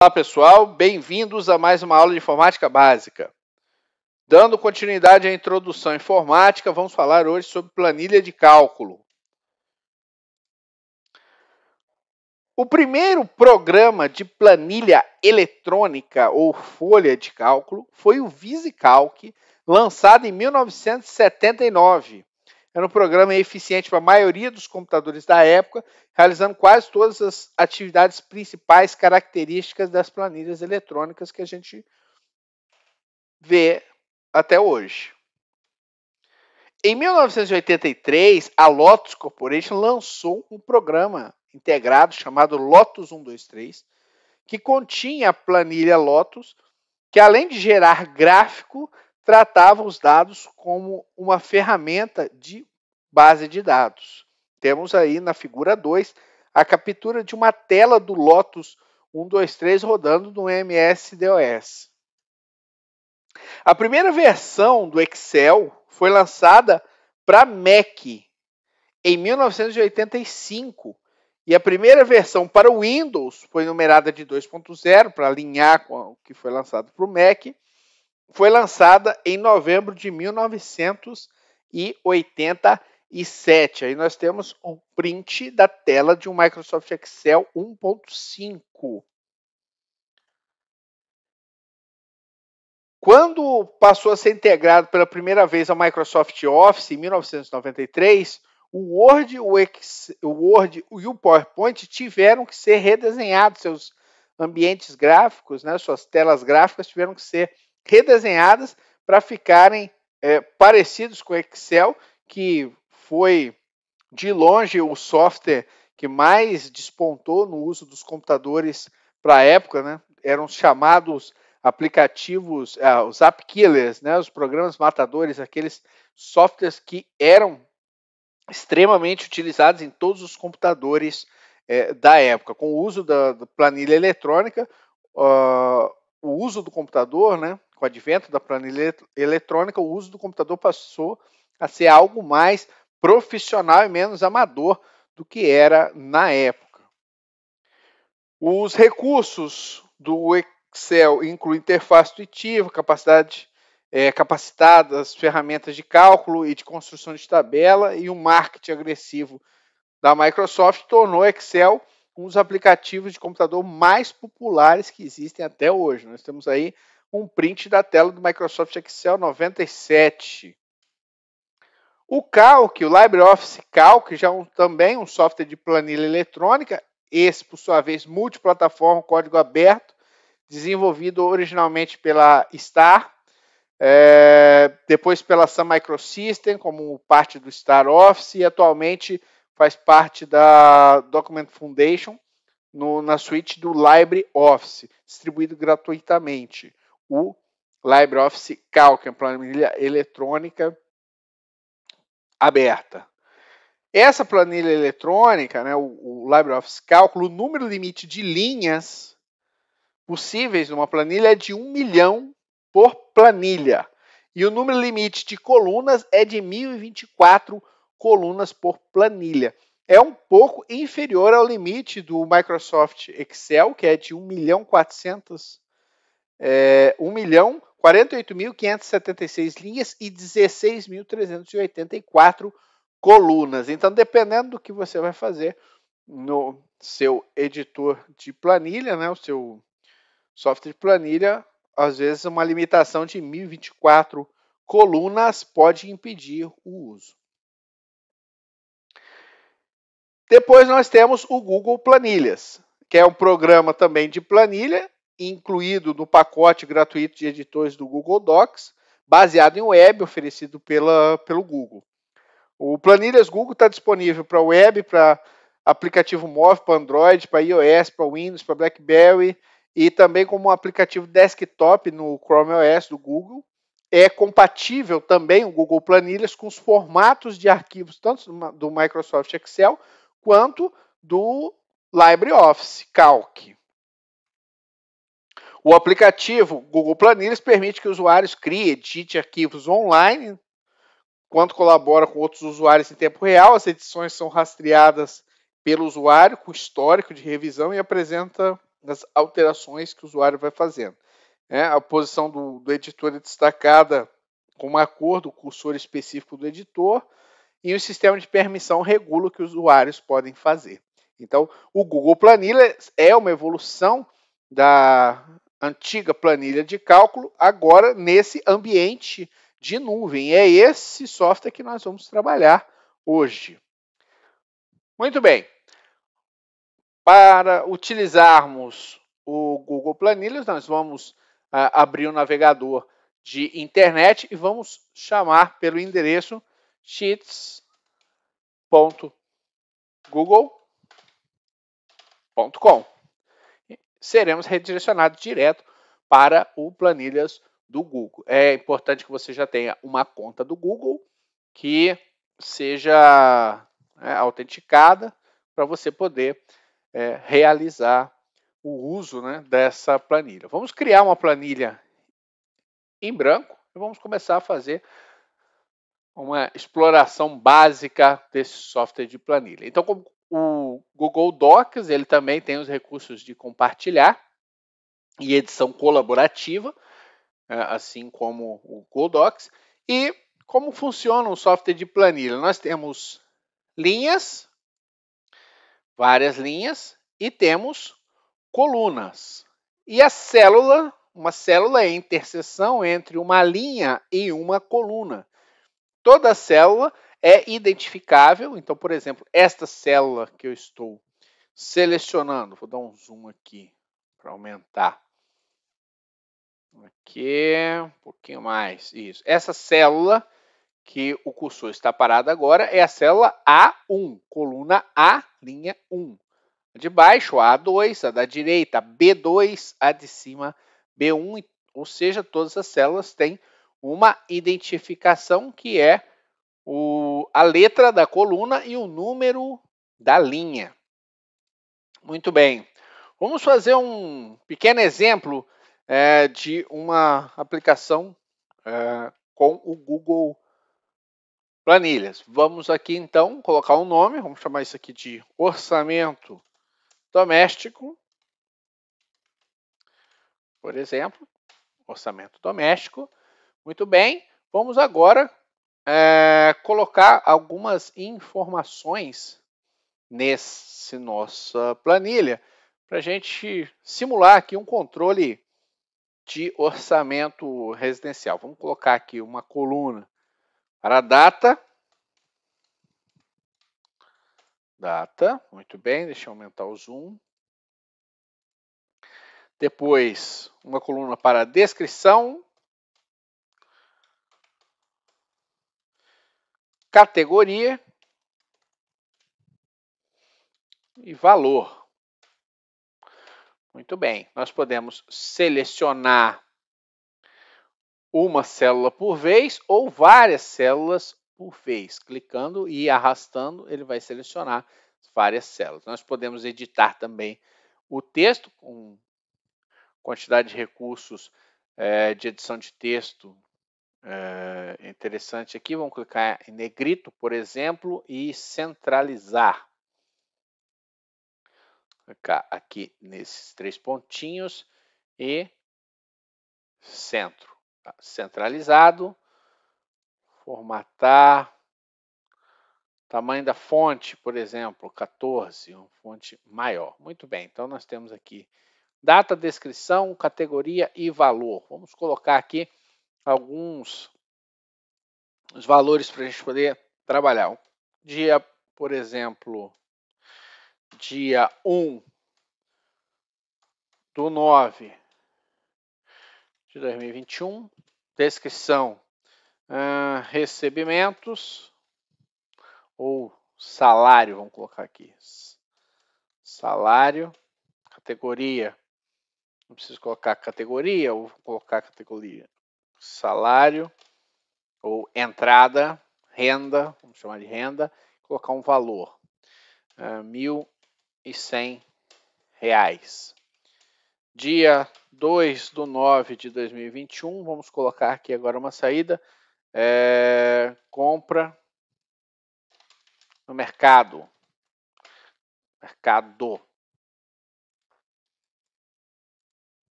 Olá pessoal, bem-vindos a mais uma aula de informática básica. Dando continuidade à introdução à informática, vamos falar hoje sobre planilha de cálculo. O primeiro programa de planilha eletrônica ou folha de cálculo foi o VisiCalc, lançado em 1979. Era um programa eficiente para a maioria dos computadores da época, realizando quase todas as atividades principais características das planilhas eletrônicas que a gente vê até hoje. Em 1983, a Lotus Corporation lançou um programa integrado chamado Lotus 123, que continha a planilha Lotus, que além de gerar gráfico, tratava os dados como uma ferramenta de base de dados. Temos aí na figura 2 a captura de uma tela do Lotus 123 rodando no MS-DOS. A primeira versão do Excel foi lançada para Mac em 1985 e a primeira versão para o Windows foi numerada de 2.0 para alinhar com o que foi lançado para o Mac. Foi lançada em novembro de 1985 e 7. Aí nós temos um print da tela de um Microsoft Excel 1.5. Quando passou a ser integrado pela primeira vez ao Microsoft Office em 1993, o Word, o, Excel, o Word e o PowerPoint tiveram que ser redesenhados, seus ambientes gráficos, né, suas telas gráficas tiveram que ser redesenhadas para ficarem é, parecidos com o Excel, que foi de longe o software que mais despontou no uso dos computadores para a época, né? Eram chamados aplicativos, ah, os app killers, né? Os programas matadores, aqueles softwares que eram extremamente utilizados em todos os computadores eh, da época. Com o uso da, da planilha eletrônica, uh, o uso do computador, né? Com o advento da planilha eletrônica, o uso do computador passou a ser algo mais profissional e menos amador do que era na época. Os recursos do Excel incluem interface intuitiva, capacidade é, capacitadas, ferramentas de cálculo e de construção de tabela e o marketing agressivo da Microsoft tornou Excel um dos aplicativos de computador mais populares que existem até hoje. Nós temos aí um print da tela do Microsoft Excel 97. O Calc, o LibreOffice Calc, já é um, também um software de planilha eletrônica, esse, por sua vez, multiplataforma, código aberto, desenvolvido originalmente pela Star, é, depois pela Sun Microsystem, como parte do Star Office, e atualmente faz parte da Document Foundation, no, na suíte do LibreOffice, distribuído gratuitamente. O LibreOffice Calc, é uma planilha eletrônica aberta. Essa planilha eletrônica, né, o, o LibreOffice Cálculo, o número limite de linhas possíveis numa planilha é de 1 milhão por planilha. E o número limite de colunas é de 1024 colunas por planilha. É um pouco inferior ao limite do Microsoft Excel, que é de 1 milhão 400 é, 1 milhão 48.576 linhas e 16.384 colunas. Então, dependendo do que você vai fazer no seu editor de planilha, né, o seu software de planilha, às vezes uma limitação de 1.024 colunas pode impedir o uso. Depois nós temos o Google Planilhas, que é um programa também de planilha incluído no pacote gratuito de editores do Google Docs, baseado em web oferecido pela, pelo Google. O Planilhas Google está disponível para web, para aplicativo móvel, para Android, para iOS, para Windows, para BlackBerry e também como um aplicativo desktop no Chrome OS do Google. É compatível também o Google Planilhas com os formatos de arquivos, tanto do Microsoft Excel quanto do LibreOffice Calc. O aplicativo Google Planilhas permite que usuários criem, edite arquivos online, quando colabora com outros usuários em tempo real. As edições são rastreadas pelo usuário com histórico de revisão e apresenta as alterações que o usuário vai fazendo. É, a posição do, do editor é destacada com uma cor do cursor específico do editor e o sistema de permissão regula o que os usuários podem fazer. Então, o Google Planilhas é uma evolução da, antiga planilha de cálculo agora nesse ambiente de nuvem. É esse software que nós vamos trabalhar hoje. Muito bem. Para utilizarmos o Google Planilhas, nós vamos ah, abrir o um navegador de internet e vamos chamar pelo endereço sheets.google.com seremos redirecionados direto para o Planilhas do Google. É importante que você já tenha uma conta do Google que seja né, autenticada para você poder é, realizar o uso né, dessa planilha. Vamos criar uma planilha em branco e vamos começar a fazer uma exploração básica desse software de planilha. Então, como o Google Docs, ele também tem os recursos de compartilhar e edição colaborativa, é, assim como o Google Docs. E como funciona o software de planilha? Nós temos linhas, várias linhas, e temos colunas. E a célula, uma célula é a interseção entre uma linha e uma coluna. Toda célula é identificável. Então, por exemplo, esta célula que eu estou selecionando, vou dar um zoom aqui para aumentar. Aqui, um pouquinho mais, isso. Essa célula que o cursor está parado agora é a célula A1, coluna A, linha 1. A de baixo, a A2, a da direita, B2, a de cima, B1. Ou seja, todas as células têm uma identificação que é o, a letra da coluna e o número da linha. Muito bem. Vamos fazer um pequeno exemplo é, de uma aplicação é, com o Google Planilhas. Vamos aqui então colocar um nome, vamos chamar isso aqui de orçamento doméstico, por exemplo, orçamento doméstico. Muito bem, vamos agora é, colocar algumas informações nesse nossa planilha para a gente simular aqui um controle de orçamento residencial. Vamos colocar aqui uma coluna para a data. Data, muito bem, deixa eu aumentar o zoom. Depois, uma coluna para descrição, categoria e valor. Muito bem, nós podemos selecionar uma célula por vez ou várias células por vez. Clicando e arrastando, ele vai selecionar várias células. Nós podemos editar também o texto com quantidade de recursos é, de edição de texto eh, interessante aqui. Vamos clicar em negrito, por exemplo, e centralizar. clicar aqui nesses três pontinhos e centro. Tá, centralizado, formatar, tamanho da fonte, por exemplo, 14, uma fonte maior. Muito bem, então nós temos aqui data, descrição, categoria e valor. Vamos colocar aqui alguns os valores para a gente poder trabalhar. Dia, por exemplo, dia 1 do 9 de 2021, descrição, uh, recebimentos ou salário, vamos colocar aqui, salário, categoria, não preciso colocar categoria, ou colocar categoria, salário ou entrada, renda, vamos chamar de renda, colocar um valor, eh, mil e cem reais. Dia 2 do 9 de 2021, vamos colocar aqui agora uma saída, é, compra no mercado, mercado,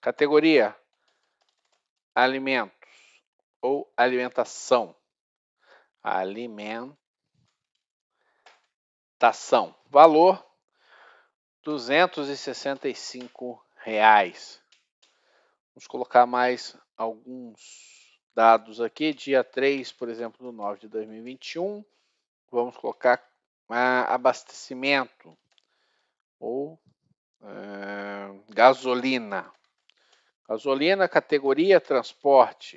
categoria alimentos ou alimentação. Alimentação. Valor: R$ 265. Reais. Vamos colocar mais alguns dados aqui. Dia 3, por exemplo, do 9 de 2021. Vamos colocar ah, abastecimento ou ah, gasolina. Gasolina categoria transporte,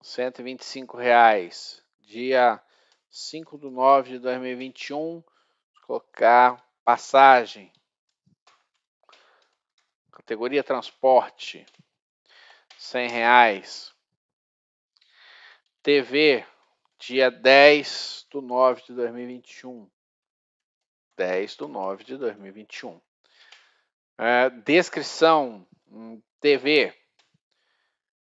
R$ 125,00. Dia 5 de nove de 2021, colocar passagem. Categoria transporte, R$ 100,00. TV, dia 10 de nove de 2021. 10 de nove de 2021. É, descrição TV.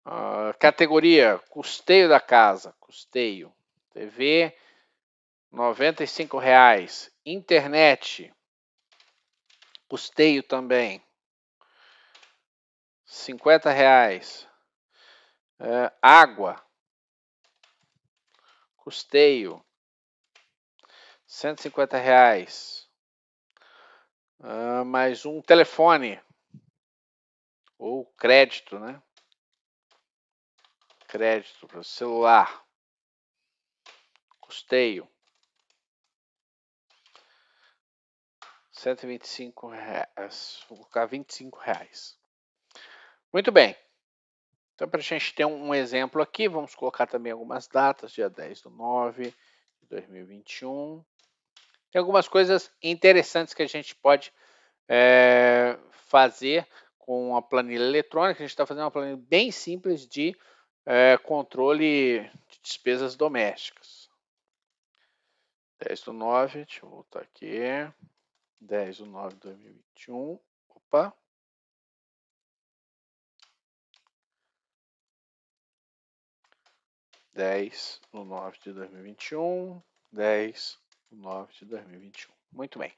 Uh, categoria: custeio da casa, custeio. TV, R$ reais. Internet, custeio também, R$ reais. Uh, água, custeio, R$ reais. Uh, mais um telefone, ou crédito, né? Crédito para celular, custeio, 125 reais, vou colocar 25 reais. Muito bem. Então, para a gente ter um exemplo aqui, vamos colocar também algumas datas, dia 10 do 9 de 2021. Tem algumas coisas interessantes que a gente pode é, fazer com a planilha eletrônica, a gente está fazendo uma planilha bem simples de é, controle de despesas domésticas. 10 do 9, deixa eu voltar aqui. 10 do 9 de 2021. Opa! Dez no 9 de 2021, 10 no 9 de 2021. Muito bem.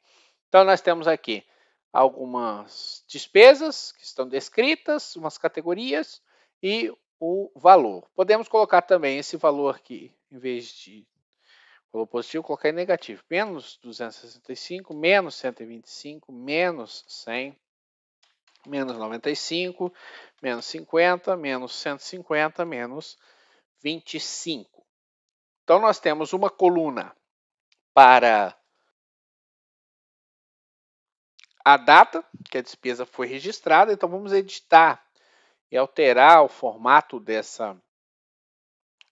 Então, nós temos aqui algumas despesas que estão descritas, umas categorias e o valor. Podemos colocar também esse valor aqui, em vez de valor positivo, colocar em negativo. Menos 265, menos 125, menos 100, menos 95, menos 50, menos 150, menos 25. Então, nós temos uma coluna para a data que a despesa foi registrada, então vamos editar e alterar o formato dessa,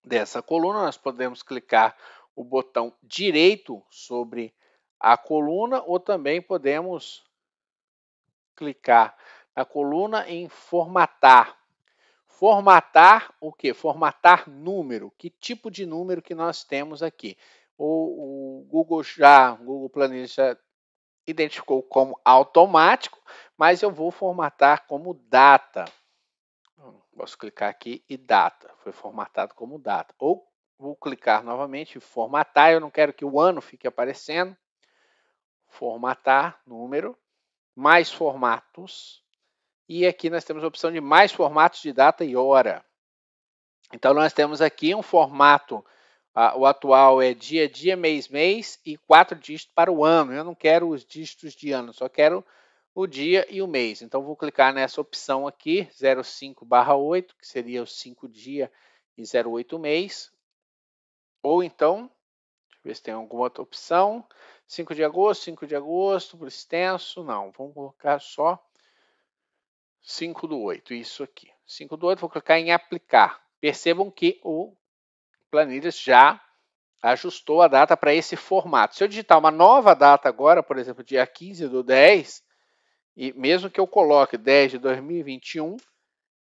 dessa coluna. Nós podemos clicar o botão direito sobre a coluna ou também podemos clicar na coluna em formatar. Formatar o que? Formatar número. Que tipo de número que nós temos aqui? O, o Google já, o Google Planilha já identificou como automático, mas eu vou formatar como data. Posso clicar aqui e data. Foi formatado como data. Ou vou clicar novamente em formatar. Eu não quero que o ano fique aparecendo. Formatar, número, mais formatos. E aqui nós temos a opção de mais formatos de data e hora. Então, nós temos aqui um formato ah, o atual é dia, dia, mês, mês e quatro dígitos para o ano. Eu não quero os dígitos de ano, só quero o dia e o mês. Então, vou clicar nessa opção aqui, 05 barra 8, que seria o 5 dia e 08 mês. Ou então, deixa eu ver se tem alguma outra opção. 5 de agosto, 5 de agosto, por extenso. Não, vamos colocar só 5 do 8, isso aqui. 5 do 8, vou clicar em aplicar. Percebam que o Planilhas já ajustou a data para esse formato. Se eu digitar uma nova data agora, por exemplo, dia 15 do 10, e mesmo que eu coloque 10 de 2021,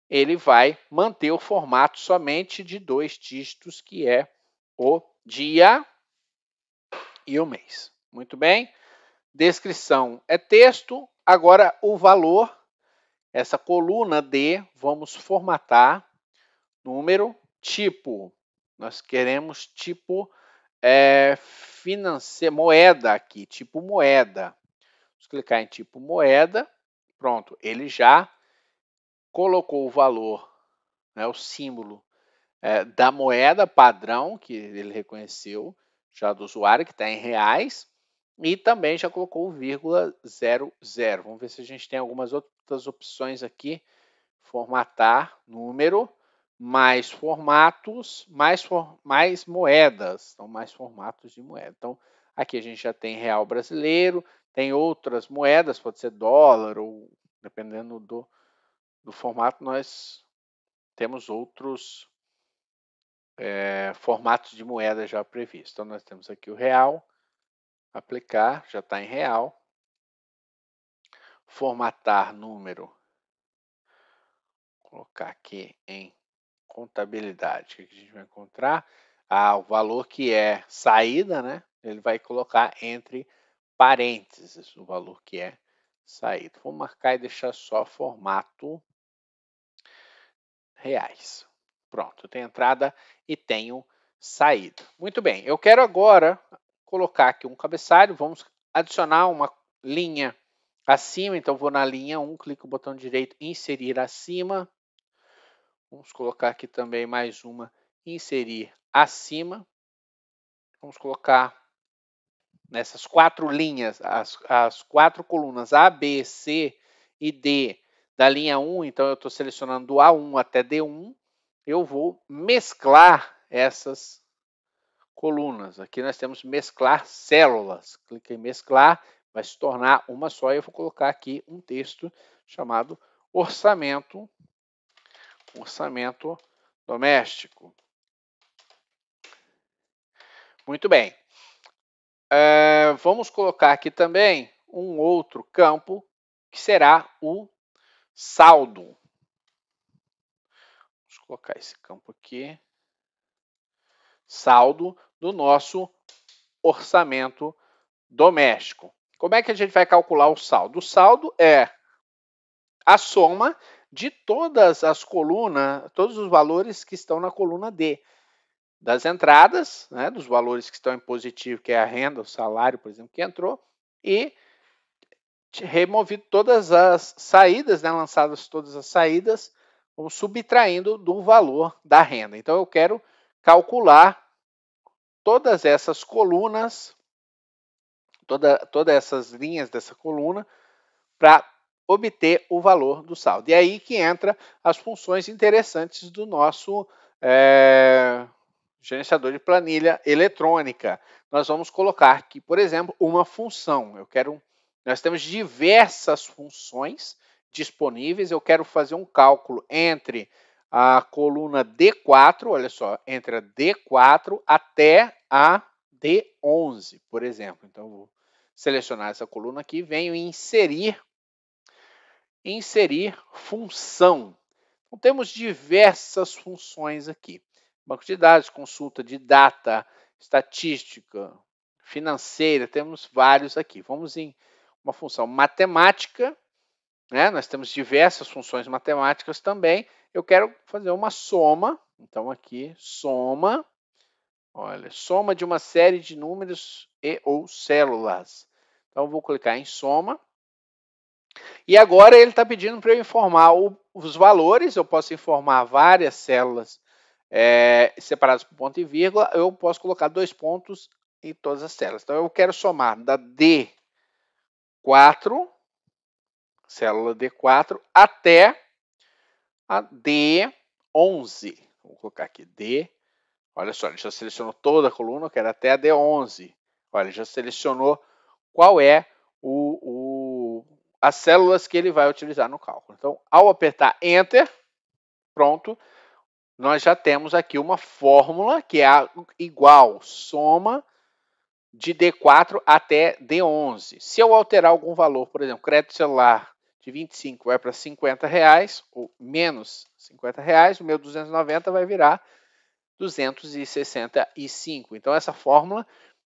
ele vai manter o formato somente de dois dígitos, que é o dia e o mês. Muito bem? Descrição é texto. Agora, o valor, essa coluna D, vamos formatar número, tipo, nós queremos tipo é, eh, financeira, moeda aqui, tipo moeda. Vamos clicar em tipo moeda. Pronto, ele já colocou o valor, né, o símbolo é, da moeda padrão que ele reconheceu já do usuário, que está em reais, e também já colocou o vírgula 00. Vamos ver se a gente tem algumas outras opções aqui. Formatar número mais formatos, mais, for, mais moedas, então mais formatos de moeda. Então, aqui a gente já tem real brasileiro, tem outras moedas, pode ser dólar ou dependendo do, do formato, nós temos outros é, formatos de moeda já previstos. Então, nós temos aqui o real, aplicar, já está em real, formatar número, Vou colocar aqui em contabilidade. O que a gente vai encontrar? Ah, o valor que é saída, né? Ele vai colocar entre parênteses o valor que é saída. Vou marcar e deixar só formato reais. Pronto, eu tenho entrada e tenho saída. Muito bem, eu quero agora colocar aqui um cabeçalho, vamos adicionar uma linha acima, então vou na linha 1, clico no botão direito, inserir acima, Vamos colocar aqui também mais uma, inserir acima. Vamos colocar nessas quatro linhas, as, as quatro colunas A, B, C e D da linha 1, então eu estou selecionando do A1 até D1, eu vou mesclar essas colunas. Aqui nós temos mesclar células. Clique em mesclar, vai se tornar uma só e eu vou colocar aqui um texto chamado orçamento orçamento doméstico. Muito bem. É, vamos colocar aqui também um outro campo que será o saldo. Vamos colocar esse campo aqui. Saldo do nosso orçamento doméstico. Como é que a gente vai calcular o saldo? O saldo é a soma de todas as colunas, todos os valores que estão na coluna D. Das entradas, né, dos valores que estão em positivo, que é a renda, o salário, por exemplo, que entrou, e removido todas as saídas, né, lançadas todas as saídas, vamos subtraindo do valor da renda. Então, eu quero calcular todas essas colunas, toda, todas essas linhas dessa coluna, para obter o valor do saldo. E é aí que entra as funções interessantes do nosso é, gerenciador de planilha eletrônica. Nós vamos colocar aqui, por exemplo, uma função. Eu quero, nós temos diversas funções disponíveis. Eu quero fazer um cálculo entre a coluna D4, olha só, entre a D4 até a D11, por exemplo. Então, vou selecionar essa coluna aqui, venho inserir inserir função. Então, temos diversas funções aqui. Banco de dados, consulta de data, estatística, financeira, temos vários aqui. Vamos em uma função matemática, né? nós temos diversas funções matemáticas também. Eu quero fazer uma soma, então aqui, soma, olha, soma de uma série de números e ou células. Então, eu vou clicar em soma, e agora ele está pedindo para eu informar o, os valores, eu posso informar várias células é, separadas por ponto e vírgula, eu posso colocar dois pontos em todas as células. Então eu quero somar da D4, célula D4, até a D11. Vou colocar aqui D. Olha só, ele já selecionou toda a coluna, eu quero até a D11. Olha, já selecionou qual é o, o as células que ele vai utilizar no cálculo. Então, ao apertar Enter, pronto, nós já temos aqui uma fórmula que é igual soma de D4 até D11. Se eu alterar algum valor, por exemplo, crédito celular de 25 vai para 50 reais, ou menos 50 reais, o meu 290 vai virar 265. Então, essa fórmula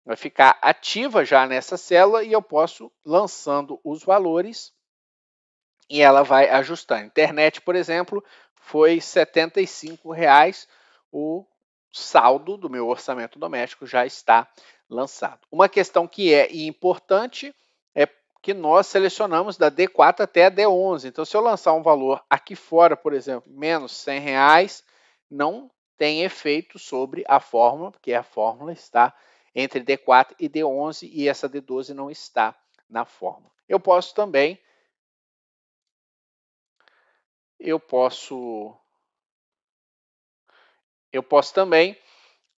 vai ficar ativa já nessa célula e eu posso lançando os valores e ela vai ajustar. Internet, por exemplo, foi R$ 75,00 o saldo do meu orçamento doméstico já está lançado. Uma questão que é importante é que nós selecionamos da D4 até a D11. Então, se eu lançar um valor aqui fora, por exemplo, menos R$ reais, não tem efeito sobre a fórmula, porque a fórmula está entre D4 e D11 e essa D12 não está na fórmula. Eu posso também eu posso eu posso também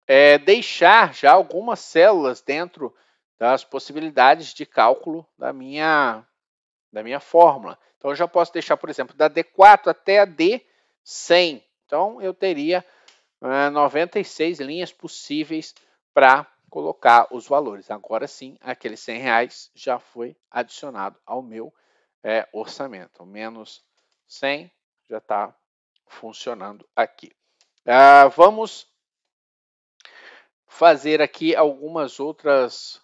é, deixar já algumas células dentro das possibilidades de cálculo da minha da minha fórmula. Então eu já posso deixar, por exemplo, da D4 até a D100. Então eu teria 96 ah, linhas possíveis para colocar os valores. Agora sim, aqueles 100 reais já foi adicionado ao meu é, orçamento. Menos 100 já está funcionando aqui. Ah, vamos fazer aqui algumas outras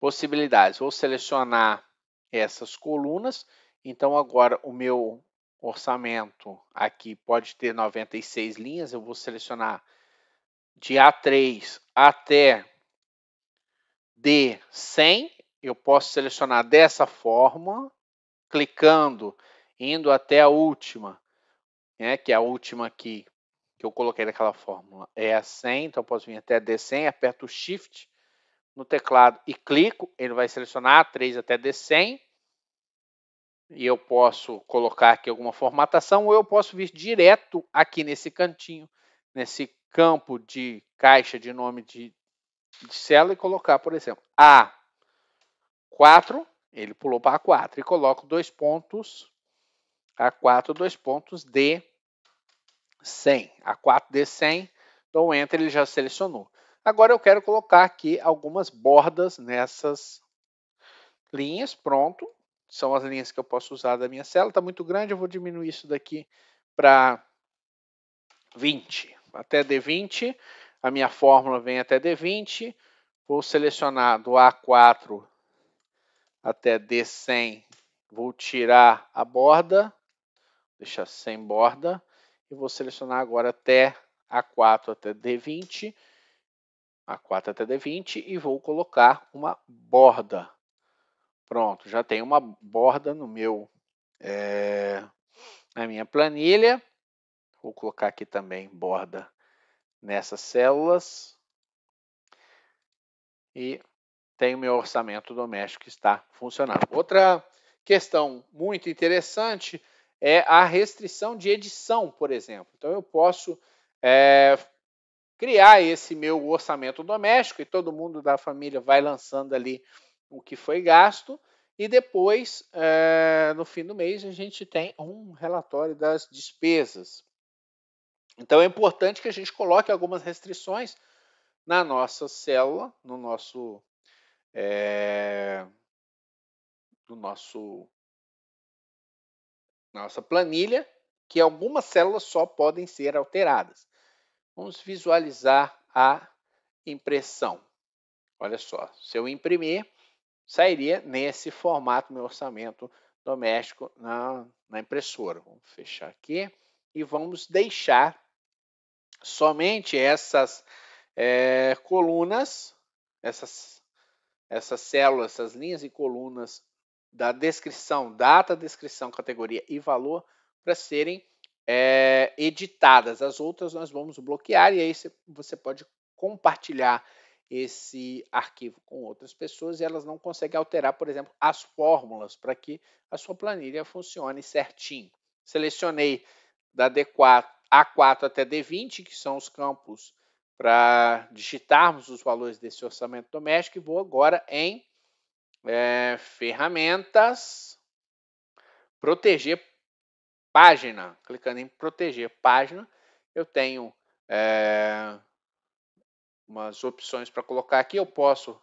possibilidades. Vou selecionar essas colunas. Então, agora o meu orçamento aqui pode ter 96 linhas. Eu vou selecionar de A3 até D100, eu posso selecionar dessa forma, clicando, indo até a última, né, que é a última aqui que eu coloquei naquela fórmula, é a 100, então eu posso vir até D100, aperto o Shift no teclado e clico, ele vai selecionar A3 até D100, e eu posso colocar aqui alguma formatação, ou eu posso vir direto aqui nesse cantinho nesse campo de caixa de nome de, de célula e colocar, por exemplo, A4, ele pulou para A4 e coloco dois pontos, A4, dois pontos, D100. A4, D100, dou Enter, ele já selecionou. Agora eu quero colocar aqui algumas bordas nessas linhas, pronto. São as linhas que eu posso usar da minha célula. Está muito grande, eu vou diminuir isso daqui para 20 até D20, a minha fórmula vem até D20, vou selecionar do A4 até D100, vou tirar a borda, deixar sem borda, e vou selecionar agora até A4 até D20, A4 até D20, e vou colocar uma borda. Pronto, já tem uma borda no meu, é, na minha planilha. Vou colocar aqui também borda nessas células. E tem o meu orçamento doméstico que está funcionando. Outra questão muito interessante é a restrição de edição, por exemplo. Então, eu posso é, criar esse meu orçamento doméstico e todo mundo da família vai lançando ali o que foi gasto. E depois, é, no fim do mês, a gente tem um relatório das despesas. Então é importante que a gente coloque algumas restrições na nossa célula, no nosso, é, no nosso nossa planilha, que algumas células só podem ser alteradas. Vamos visualizar a impressão. Olha só, se eu imprimir, sairia nesse formato meu orçamento doméstico na, na impressora. Vamos fechar aqui e vamos deixar somente essas é, colunas, essas, essas células, essas linhas e colunas da descrição, data, descrição, categoria e valor para serem é, editadas. As outras nós vamos bloquear e aí você pode compartilhar esse arquivo com outras pessoas e elas não conseguem alterar, por exemplo, as fórmulas para que a sua planilha funcione certinho. Selecionei da D4 a4 até D20, que são os campos para digitarmos os valores desse orçamento doméstico, e vou agora em é, ferramentas, proteger página. Clicando em proteger página, eu tenho é, umas opções para colocar aqui. Eu posso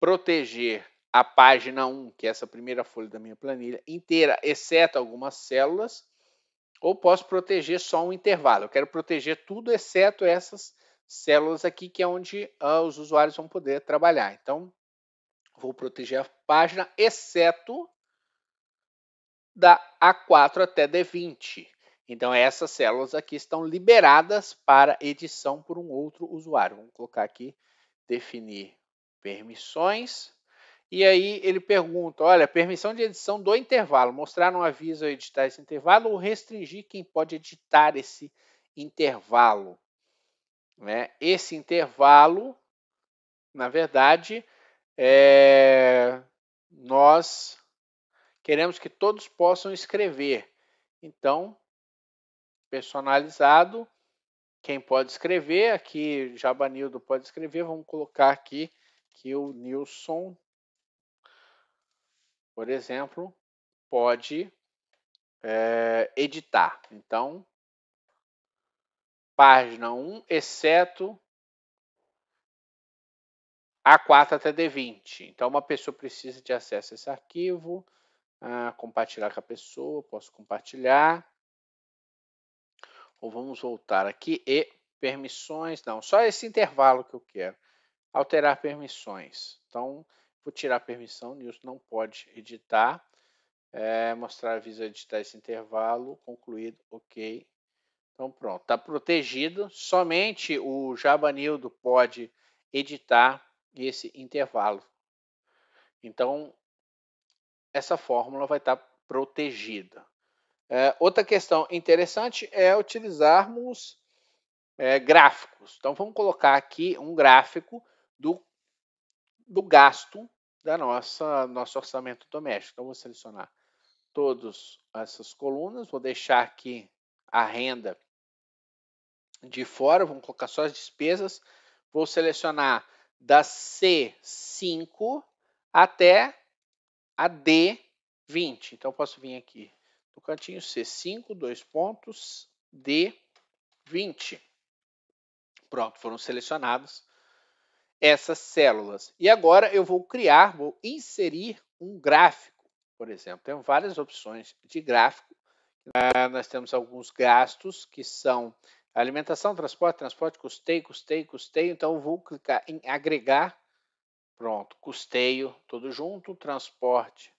proteger a página 1, que é essa primeira folha da minha planilha, inteira, exceto algumas células. Ou posso proteger só um intervalo. Eu quero proteger tudo, exceto essas células aqui, que é onde ah, os usuários vão poder trabalhar. Então, vou proteger a página, exceto da A4 até D20. Então, essas células aqui estão liberadas para edição por um outro usuário. Vamos colocar aqui, definir permissões. E aí ele pergunta: olha, permissão de edição do intervalo, mostrar um aviso a editar esse intervalo ou restringir quem pode editar esse intervalo. Né? Esse intervalo, na verdade, é... nós queremos que todos possam escrever. Então, personalizado, quem pode escrever, aqui Jabanildo pode escrever, vamos colocar aqui que o Nilson por exemplo, pode é, editar. Então, página 1, exceto A4 até D20. Então, uma pessoa precisa de acesso a esse arquivo, a ah, compartilhar com a pessoa, posso compartilhar. Ou vamos voltar aqui e permissões, não, só esse intervalo que eu quero. Alterar permissões. Então, Vou tirar a permissão, Nilson não pode editar. É, mostrar aviso editar esse intervalo, concluído, ok. Então pronto, está protegido. Somente o Jabanildo pode editar esse intervalo. Então essa fórmula vai estar tá protegida. É, outra questão interessante é utilizarmos é, gráficos. Então vamos colocar aqui um gráfico do do gasto da nossa nosso orçamento doméstico. Então, vou selecionar todas essas colunas, vou deixar aqui a renda de fora, vamos colocar só as despesas, vou selecionar da C5 até a D20. Então, posso vir aqui no cantinho C5, dois pontos, D20. Pronto, foram selecionadas essas células. E agora eu vou criar, vou inserir um gráfico, por exemplo. Tem várias opções de gráfico. Ah, nós temos alguns gastos que são alimentação, transporte, transporte, custeio, custeio, custeio. Então eu vou clicar em agregar. Pronto, custeio, todo junto, transporte,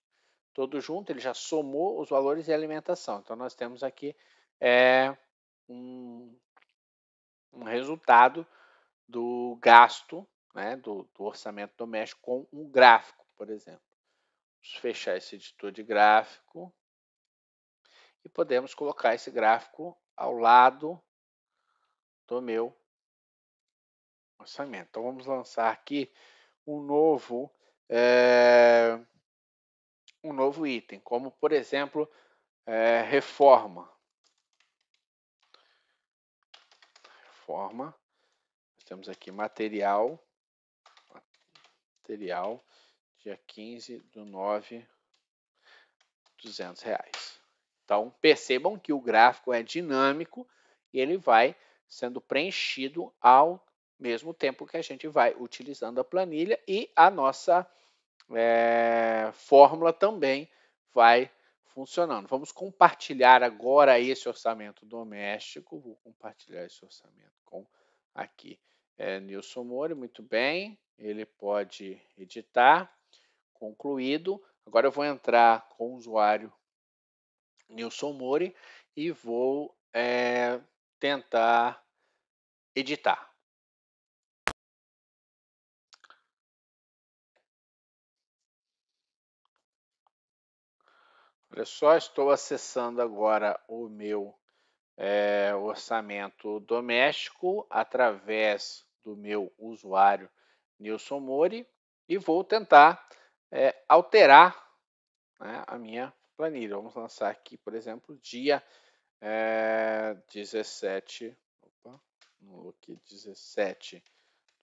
todo junto. Ele já somou os valores e alimentação. Então nós temos aqui é, um, um resultado do gasto né, do, do, orçamento doméstico com um gráfico, por exemplo. Vamos fechar esse editor de gráfico e podemos colocar esse gráfico ao lado do meu orçamento. Então, vamos lançar aqui um novo, é, um novo item, como, por exemplo, é, reforma. Reforma. temos aqui material material, dia 15 do 9, 200 reais. Então, percebam que o gráfico é dinâmico e ele vai sendo preenchido ao mesmo tempo que a gente vai utilizando a planilha e a nossa é, fórmula também vai funcionando. Vamos compartilhar agora esse orçamento doméstico. Vou compartilhar esse orçamento com aqui é, Nilson Mori, muito bem, ele pode editar, concluído. Agora eu vou entrar com o usuário Nilson Mori e vou é, tentar editar. Olha só, estou acessando agora o meu é, orçamento doméstico através do meu usuário Nilson Mori e vou tentar é, alterar né, a minha planilha. Vamos lançar aqui, por exemplo, dia é, eh, 17, opa, aqui, 17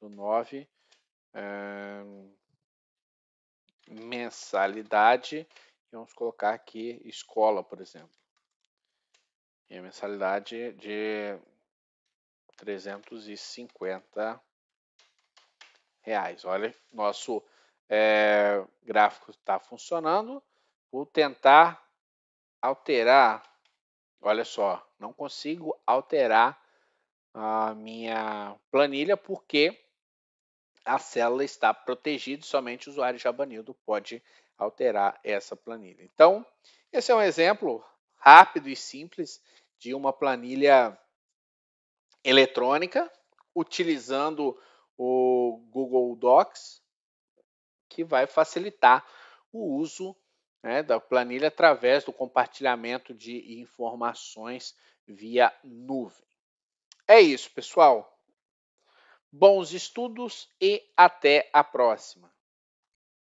do 9, é, mensalidade, e vamos colocar aqui escola, por exemplo. E a mensalidade de 350 reais. Olha, nosso é, gráfico está funcionando. Vou tentar alterar. Olha só, não consigo alterar a minha planilha porque a célula está protegida, somente o usuário já banido pode alterar essa planilha. Então, esse é um exemplo rápido e simples de uma planilha eletrônica utilizando o Google Docs, que vai facilitar o uso né, da planilha através do compartilhamento de informações via nuvem. É isso, pessoal. Bons estudos e até a próxima.